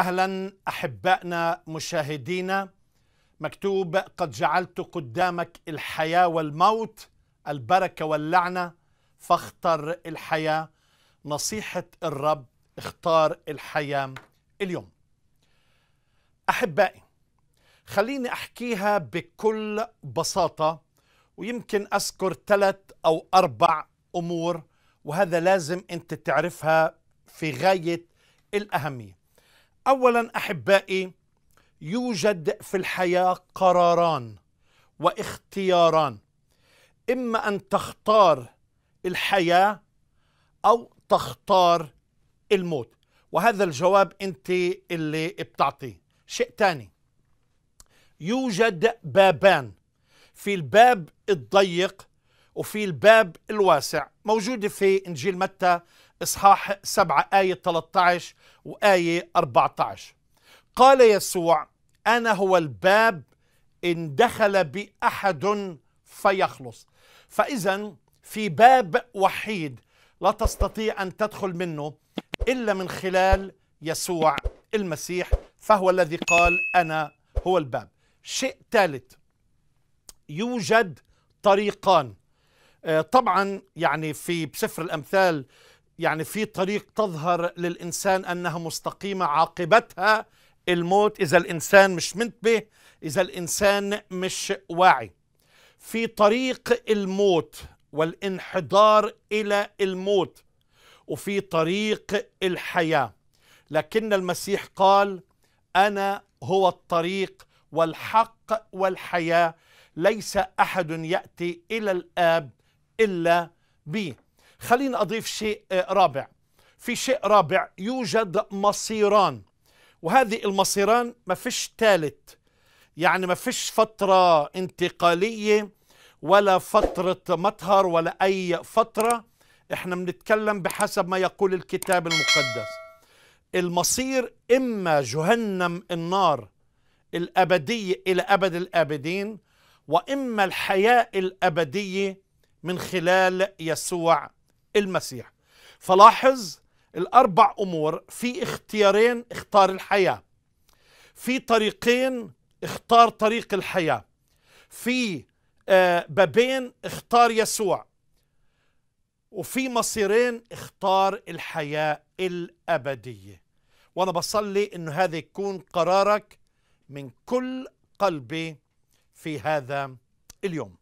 اهلا احبائنا مشاهدينا مكتوب قد جعلت قدامك الحياه والموت البركه واللعنه فاختر الحياه نصيحه الرب اختار الحياه اليوم احبائي خليني احكيها بكل بساطه ويمكن اذكر ثلاث او اربع امور وهذا لازم انت تعرفها في غايه الاهميه اولا احبائي يوجد في الحياه قراران واختياران اما ان تختار الحياه او تختار الموت وهذا الجواب انت اللي بتعطيه شيء تاني يوجد بابان في الباب الضيق وفي الباب الواسع موجودة في إنجيل متى إصحاح 7 آية 13 وآية 14 قال يسوع أنا هو الباب إن دخل بأحد فيخلص فإذا في باب وحيد لا تستطيع أن تدخل منه إلا من خلال يسوع المسيح فهو الذي قال أنا هو الباب شيء ثالث يوجد طريقان آه، طبعا يعني في سفر الأمثال يعني في طريق تظهر للإنسان أنها مستقيمة عاقبتها الموت إذا الإنسان مش منتبه إذا الإنسان مش واعي في طريق الموت والانحدار إلى الموت وفي طريق الحياة لكن المسيح قال أنا هو الطريق والحق والحياة ليس أحد يأتي إلى الآب إلا بي خلينا أضيف شيء آه، رابع في شيء رابع يوجد مصيران وهذه المصيران ما فيش ثالث يعني ما فيش فترة انتقالية ولا فترة مطهر ولا أي فترة احنا بنتكلم بحسب ما يقول الكتاب المقدس المصير إما جهنم النار الأبدية إلى أبد الآبدين وإما الحياة الأبدية من خلال يسوع المسيح فلاحظ الأربع أمور في اختيارين اختار الحياة في طريقين اختار طريق الحياة في آه، بابين اختار يسوع وفي مصيرين اختار الحياة الأبدية وأنا بصلي أنه هذا يكون قرارك من كل قلبي في هذا اليوم